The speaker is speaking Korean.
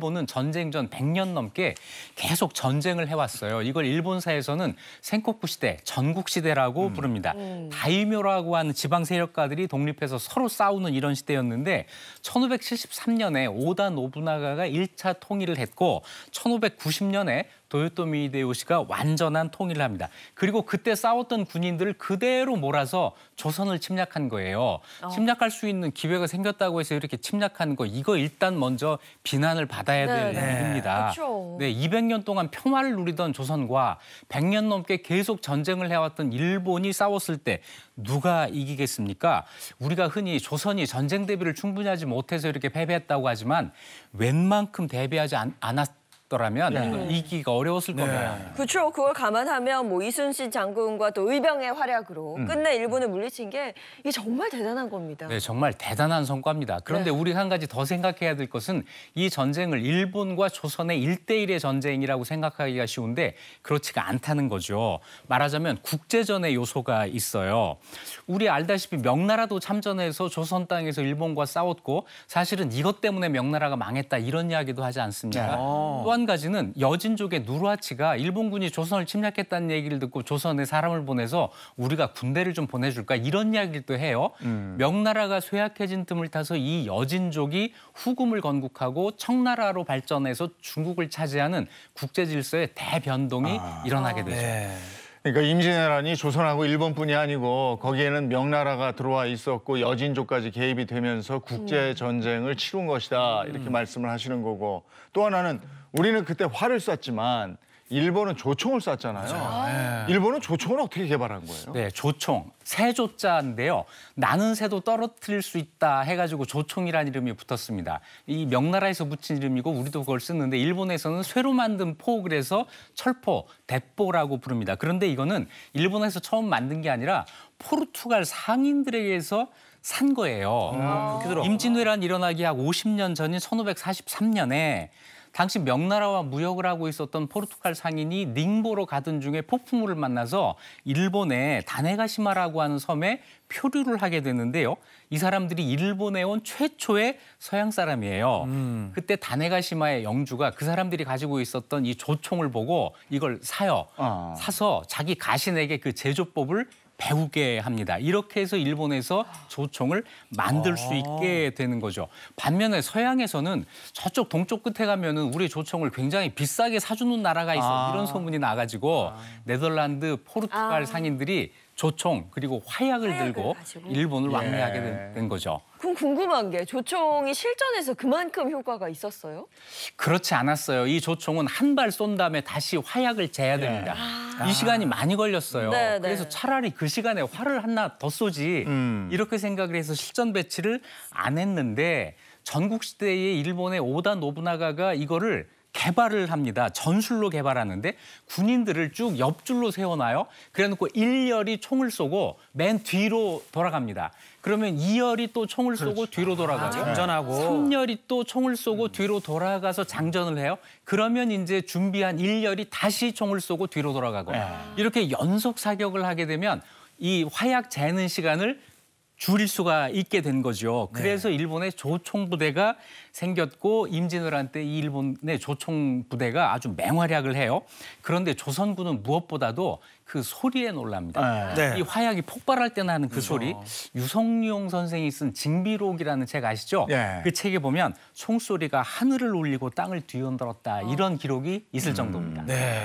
일본은 전쟁 전 100년 넘게 계속 전쟁을 해왔어요. 이걸 일본사에서는 생코쿠 시대, 전국 시대라고 음. 부릅니다. 음. 다이묘라고 하는 지방 세력가들이 독립해서 서로 싸우는 이런 시대였는데 1573년에 오다 노부나가가 1차 통일을 했고 1590년에 도요토미 히데요시가 완전한 통일을 합니다. 그리고 그때 싸웠던 군인들을 그대로 몰아서 조선을 침략한 거예요. 어. 침략할 수 있는 기회가 생겼다고 해서 이렇게 침략한 거 이거 일단 먼저 비난을 받아야 될 네. 일입니다. 그 네, 200년 동안 평화를 누리던 조선과 100년 넘게 계속 전쟁을 해왔던 일본이 싸웠을 때 누가 이기겠습니까? 우리가 흔히 조선이 전쟁 대비를 충분히 하지 못해서 이렇게 패배했다고 하지만 웬만큼 대비하지 않았 더라면 네. 네. 이기가 어려웠을 네. 겁니다. 그렇죠. 그걸 감안하면 뭐 이순신 장군과 또 의병의 활약으로 음. 끝내 일본을 물리친 게 이게 정말 대단한 겁니다. 네, 정말 대단한 성과입니다. 그런데 네. 우리 한 가지 더 생각해야 될 것은 이 전쟁을 일본과 조선의 일대일의 전쟁이라고 생각하기가 쉬운데 그렇지가 않다는 거죠. 말하자면 국제전의 요소가 있어요. 우리 알다시피 명나라도 참전해서 조선 땅에서 일본과 싸웠고 사실은 이것 때문에 명나라가 망했다 이런 이야기도 하지 않습니까? 아. 네. 또한 한 가지는 여진족의 누르하치가 일본군이 조선을 침략했다는 얘기를 듣고 조선에 사람을 보내서 우리가 군대를 좀 보내줄까 이런 이야기도 해요. 음. 명나라가 쇠약해진 틈을 타서 이 여진족이 후금을 건국하고 청나라로 발전해서 중국을 차지하는 국제 질서의 대변동이 아. 일어나게 되죠. 네. 그러니까 임진왜란이 조선하고 일본뿐이 아니고 거기에는 명나라가 들어와 있었고 여진족까지 개입이 되면서 국제 음. 전쟁을 치룬 것이다 이렇게 음. 말씀을 하시는 거고 또 하나는 우리는 그때 활을 쐈지만 일본은 조총을 쐈잖아요. 그렇죠. 아, 네. 일본은 조총을 어떻게 개발한 거예요? 네, 조총. 새조자인데요. 나는 새도 떨어뜨릴 수 있다 해가지고 조총이라는 이름이 붙었습니다. 이 명나라에서 붙인 이름이고 우리도 그걸 쓰는데 일본에서는 쇠로 만든 포 그래서 철포, 대포라고 부릅니다. 그런데 이거는 일본에서 처음 만든 게 아니라 포르투갈 상인들에게서 산 거예요. 아, 임진왜란 일어나기 약 50년 전인 1543년에 당시 명나라와 무역을 하고 있었던 포르투갈 상인이 닝보로 가던 중에 폭풍우를 만나서 일본의 다네가시마라고 하는 섬에 표류를 하게 되는데요. 이 사람들이 일본에 온 최초의 서양 사람이에요. 음. 그때 다네가시마의 영주가 그 사람들이 가지고 있었던 이 조총을 보고 이걸 사요. 어. 사서 자기 가신에게 그 제조법을 배우게 합니다. 이렇게 해서 일본에서 조총을 만들 수 있게 되는 거죠. 반면에 서양에서는 저쪽 동쪽 끝에 가면은 우리 조총을 굉장히 비싸게 사주는 나라가 있어 아. 이런 소문이 나가지고 아. 네덜란드, 포르투갈 아. 상인들이 조총 그리고 화약을 들고 가지고. 일본을 예. 왕래하게 된, 된 거죠. 그럼 궁금한 게 조총이 실전에서 그만큼 효과가 있었어요? 그렇지 않았어요. 이 조총은 한 발 쏜 다음에 다시 화약을 재야 예. 됩니다. 예. 아. 이 시간이 많이 걸렸어요. 네, 네. 그래서 차라리 그 시간에 활을 하나 더 쏘지 음. 이렇게 생각을 해서 실전 배치를 안 했는데 전국 시대의 일본의 오다 노부나가가 이거를 개발을 합니다. 전술로 개발하는데 군인들을 쭉 옆줄로 세워놔요. 그래놓고 1열이 총을 쏘고 맨 뒤로 돌아갑니다. 그러면 2열이 또 총을 쏘고 그렇죠. 뒤로 돌아가고 아, 장전하고 3열이 또 총을 쏘고 음. 뒤로 돌아가서 장전을 해요. 그러면 이제 준비한 1열이 다시 총을 쏘고 뒤로 돌아가고 아. 이렇게 연속 사격을 하게 되면 이 화약 재는 시간을 줄일 수가 있게 된 거죠. 네. 그래서 네. 일본의 조총 부대가 생겼고 임진왜란 때이 일본의 조총 부대가 아주 맹활약을 해요. 그런데 조선군은 무엇보다도 그 소리에 놀랍니다. 네. 네. 이 화약이 폭발할 때 나는 그 그렇죠. 소리. 유성룡 선생이 쓴 징비록이라는 책 아시죠? 네. 그 책에 보면 총소리가 하늘을 울리고 땅을 뒤흔들었다 어. 이런 기록이 있을 정도입니다. 네.